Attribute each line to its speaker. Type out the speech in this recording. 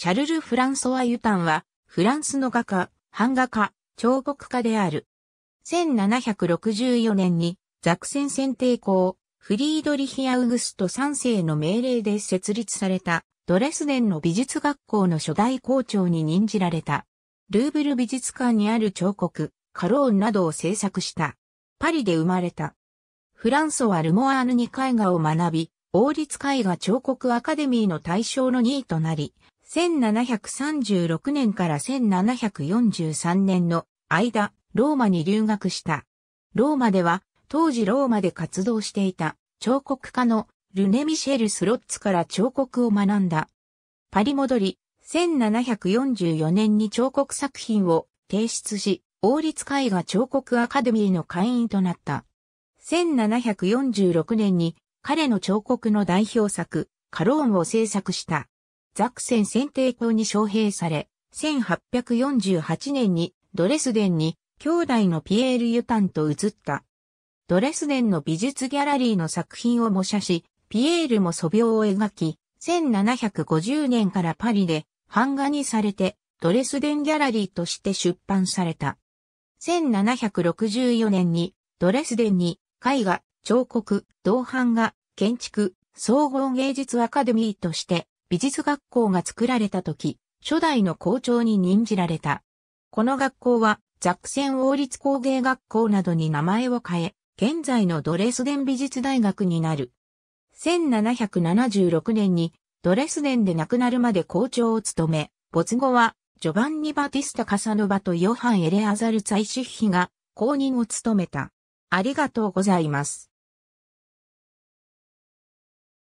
Speaker 1: シャルル・フランソワ・ユタンは、フランスの画家、版画家、彫刻家である。1764年に、ザクセン選定校、フリードリヒ・アウグスト3世の命令で設立された、ドレスデンの美術学校の初代校長に任じられた。ルーブル美術館にある彫刻、カローンなどを制作した。パリで生まれた。フランソはルモアーヌに絵画を学び、王立絵画彫刻アカデミーの対象の2位となり、1736年から1743年の間、ローマに留学した。ローマでは、当時ローマで活動していた彫刻家のルネ・ミシェル・スロッツから彫刻を学んだ。パリ戻り、1744年に彫刻作品を提出し、王立絵画彫刻アカデミーの会員となった。1746年に彼の彫刻の代表作、カローンを制作した。ザクセン選定校に招聘され、1848年にドレスデンに兄弟のピエール・ユタンと移った。ドレスデンの美術ギャラリーの作品を模写し、ピエールも素描を描き、1750年からパリで版画にされて、ドレスデンギャラリーとして出版された。1764年にドレスデンに絵画、彫刻、銅版画、建築、総合芸術アカデミーとして美術学校が作られた時、初代の校長に任じられた。この学校は、ザクセン王立工芸学校などに名前を変え、現在のドレスデン美術大学になる。1776年にドレスデンで亡くなるまで校長を務め、没後はジョバンニ・バティスタ・カサノバとヨハン・エレアザル・ツァイシッヒが公認を務めた。ありがとうございます。